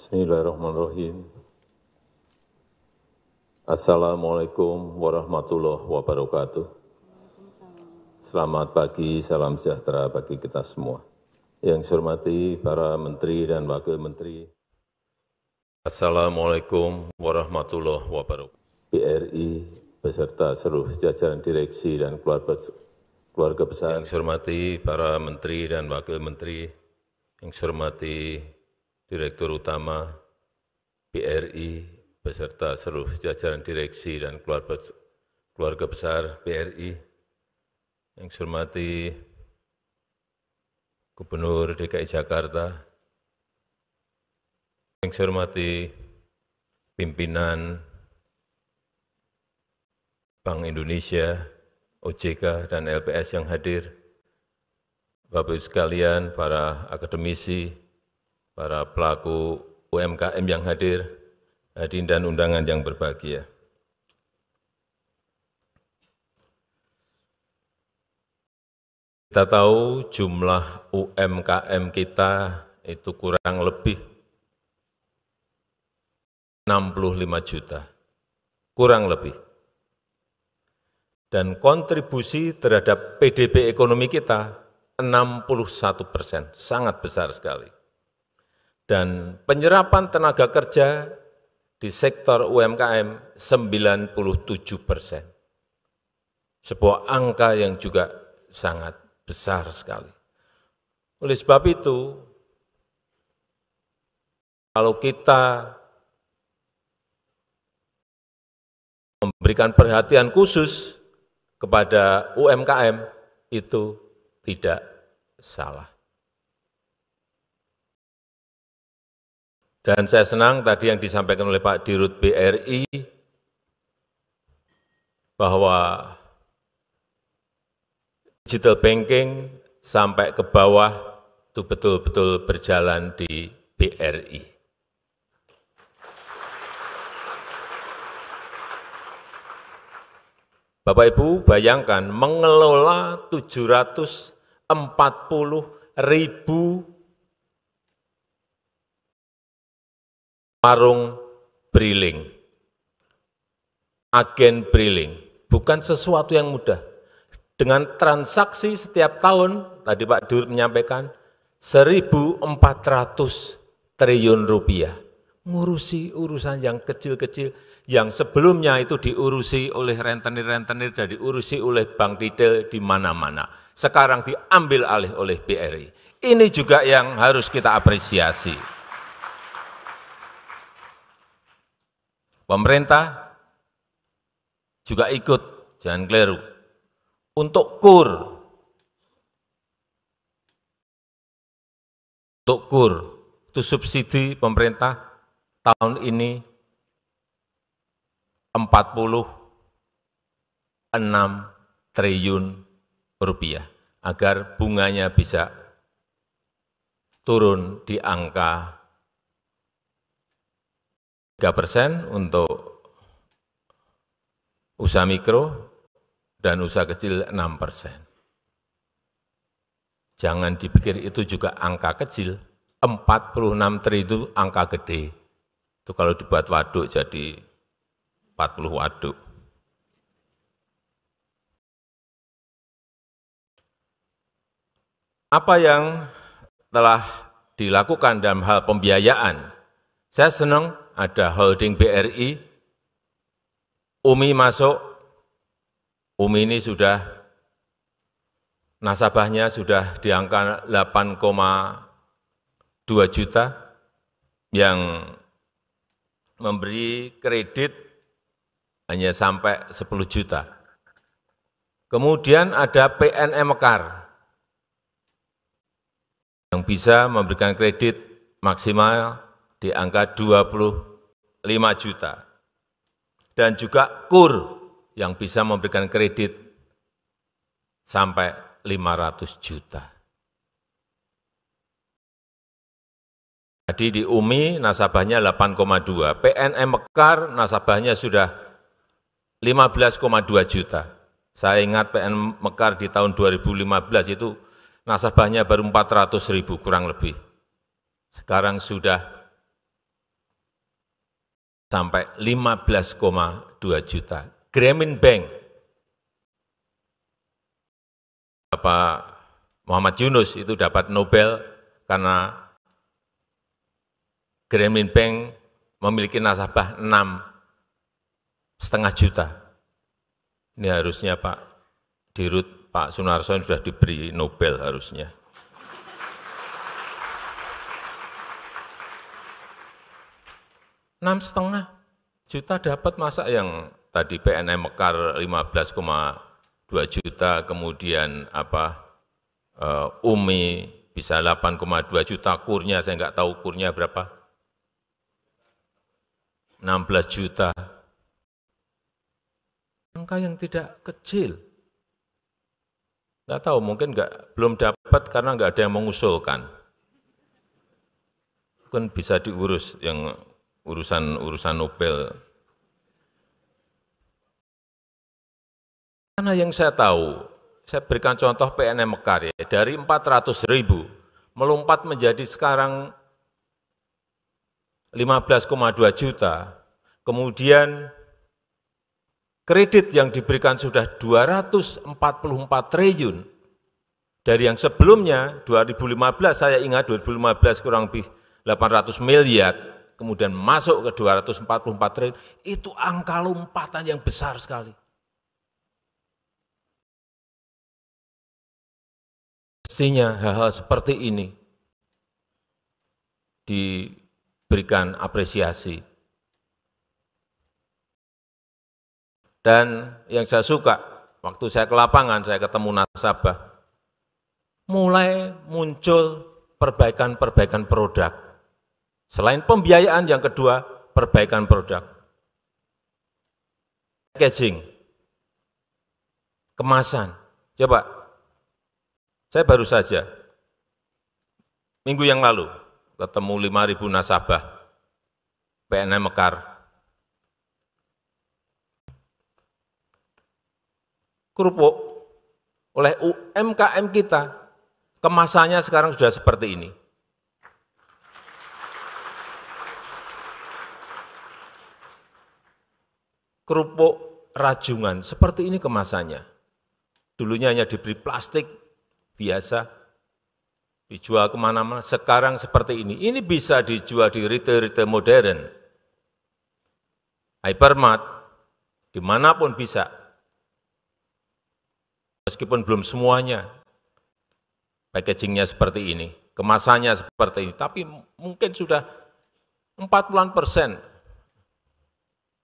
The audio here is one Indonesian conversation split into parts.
Bismillahirrahmanirrahim. Assalamualaikum warahmatullahi wabarakatuh. Selamat pagi, salam sejahtera bagi kita semua. Yang saya hormati para menteri dan wakil menteri. Assalamualaikum warahmatullahi wabarakatuh. BRI beserta seluruh jajaran direksi dan keluarga, keluarga besar. Yang saya hormati para menteri dan wakil menteri. Yang saya hormati Direktur Utama BRI, beserta seluruh jajaran direksi dan keluarga besar BRI, yang saya hormati Gubernur DKI Jakarta, yang saya hormati pimpinan Bank Indonesia, OJK, dan LPS yang hadir, Bapak-Ibu sekalian, para akademisi, para pelaku UMKM yang hadir, hadirin dan undangan yang berbahagia. Kita tahu jumlah UMKM kita itu kurang lebih 65 juta, kurang lebih. Dan kontribusi terhadap PDB ekonomi kita 61 persen, sangat besar sekali dan penyerapan tenaga kerja di sektor UMKM 97 persen. Sebuah angka yang juga sangat besar sekali. Oleh sebab itu, kalau kita memberikan perhatian khusus kepada UMKM, itu tidak salah. Dan saya senang tadi yang disampaikan oleh Pak Dirut BRI bahwa digital banking sampai ke bawah itu betul-betul berjalan di BRI. Bapak Ibu bayangkan mengelola 740 ribu warung briling, agen briling, bukan sesuatu yang mudah. Dengan transaksi setiap tahun, tadi Pak Dur menyampaikan, 1.400 triliun rupiah. Ngurusi urusan yang kecil-kecil, yang sebelumnya itu diurusi oleh rentenir-rentenir dan diurusi oleh bank detail di mana-mana. Sekarang diambil alih oleh BRI. Ini juga yang harus kita apresiasi. Pemerintah juga ikut, jangan keliru. Untuk kur, untuk kur, itu subsidi pemerintah tahun ini 46 triliun rupiah agar bunganya bisa turun di angka 3 persen untuk usaha mikro dan usaha kecil 6 persen. Jangan dipikir itu juga angka kecil, 46 triliun itu angka gede. Itu kalau dibuat waduk jadi 40 waduk. Apa yang telah dilakukan dalam hal pembiayaan? Saya senang ada holding BRI, UMI masuk, UMI ini sudah nasabahnya sudah di angka 8,2 juta yang memberi kredit hanya sampai 10 juta. Kemudian ada PNM Mekar yang bisa memberikan kredit maksimal di angka 20 5 juta. Dan juga KUR yang bisa memberikan kredit sampai 500 juta. Jadi di UMI nasabahnya 8,2, PNM Mekar nasabahnya sudah 15,2 juta. Saya ingat PN Mekar di tahun 2015 itu nasabahnya baru 400 ribu kurang lebih. Sekarang sudah sampai 15,2 juta. Grameen Bank, Bapak Muhammad Yunus itu dapat Nobel karena Grameen Bank memiliki nasabah 6 setengah juta. Ini harusnya Pak Dirut, Pak Sunarso sudah diberi Nobel harusnya. enam setengah juta dapat masa yang tadi PNM Mekar 15,2 juta, kemudian apa eh, UMI bisa 8,2 juta, kurnya saya nggak tahu kurnya berapa, 16 juta. Angka yang tidak kecil. Nggak tahu, mungkin nggak, belum dapat karena nggak ada yang mengusulkan. Mungkin bisa diurus yang urusan-urusan Nobel. Karena yang saya tahu, saya berikan contoh PNM Mekar ya, dari 400 ribu melompat menjadi sekarang 15,2 juta, kemudian kredit yang diberikan sudah 244 triliun, dari yang sebelumnya 2015 saya ingat 2015 kurang lebih 800 miliar kemudian masuk ke 244 triliun, itu angka lompatan yang besar sekali. Mestinya hal-hal seperti ini diberikan apresiasi. Dan yang saya suka, waktu saya ke lapangan, saya ketemu nasabah, mulai muncul perbaikan-perbaikan produk Selain pembiayaan, yang kedua perbaikan produk. Packaging, kemasan. Coba, saya baru saja, minggu yang lalu, ketemu 5.000 nasabah PNM Mekar. Kerupuk oleh UMKM kita, kemasannya sekarang sudah seperti ini. kerupuk rajungan, seperti ini kemasannya. Dulunya hanya diberi plastik biasa, dijual kemana-mana, sekarang seperti ini. Ini bisa dijual di retail-retail modern, hypermart, dimanapun bisa. Meskipun belum semuanya, packagingnya seperti ini, kemasannya seperti ini, tapi mungkin sudah 40 persen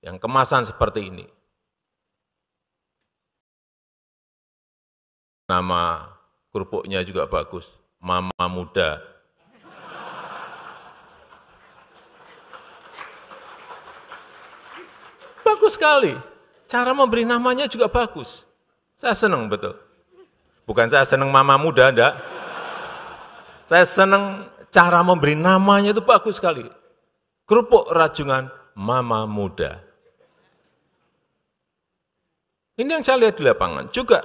yang kemasan seperti ini. Nama kerupuknya juga bagus, Mama Muda. Bagus sekali. Cara memberi namanya juga bagus. Saya senang betul. Bukan saya senang mama muda, enggak. Saya senang cara memberi namanya itu bagus sekali. Kerupuk rajungan mama muda. Ini yang saya lihat di lapangan juga.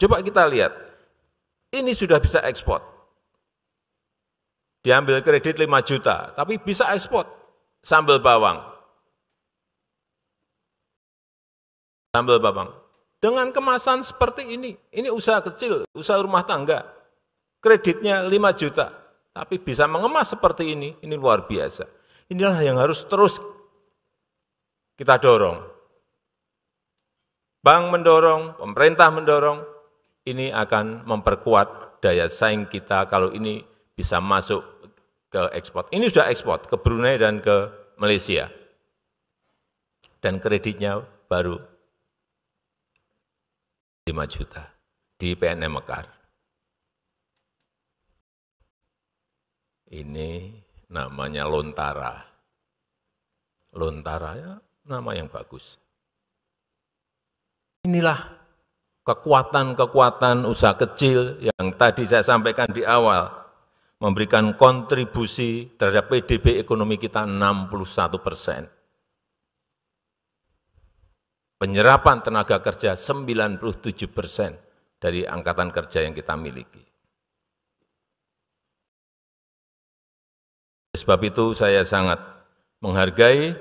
Coba kita lihat, ini sudah bisa ekspor. Diambil kredit 5 juta, tapi bisa ekspor sambal bawang. Sambal bawang. Dengan kemasan seperti ini, ini usaha kecil, usaha rumah tangga, kreditnya 5 juta, tapi bisa mengemas seperti ini, ini luar biasa. Inilah yang harus terus kita dorong bank mendorong, pemerintah mendorong, ini akan memperkuat daya saing kita kalau ini bisa masuk ke ekspor. Ini sudah ekspor ke Brunei dan ke Malaysia. Dan kreditnya baru 5 juta di PNM Mekar. Ini namanya Lontara. Lontara ya nama yang bagus. Inilah kekuatan-kekuatan usaha kecil yang tadi saya sampaikan di awal, memberikan kontribusi terhadap PDB ekonomi kita 61 persen. Penyerapan tenaga kerja 97 persen dari angkatan kerja yang kita miliki. Sebab itu saya sangat menghargai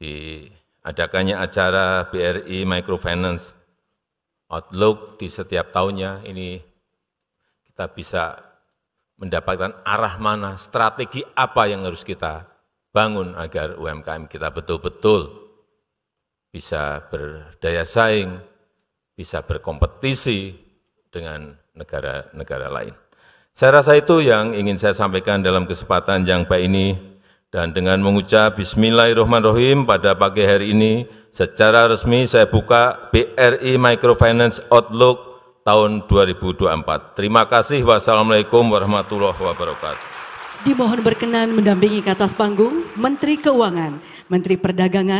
di adakannya acara BRI Microfinance Outlook di setiap tahunnya ini kita bisa mendapatkan arah mana, strategi apa yang harus kita bangun agar UMKM kita betul-betul bisa berdaya saing, bisa berkompetisi dengan negara-negara lain. Saya rasa itu yang ingin saya sampaikan dalam kesempatan yang baik ini. Dan dengan mengucap Bismillahirrahmanirrahim pada pagi hari ini, secara resmi saya buka BRI Microfinance Outlook tahun 2024. Terima kasih. Wassalamualaikum warahmatullahi wabarakatuh. Dimohon berkenan mendampingi ke atas panggung Menteri Keuangan, Menteri Perdagangan,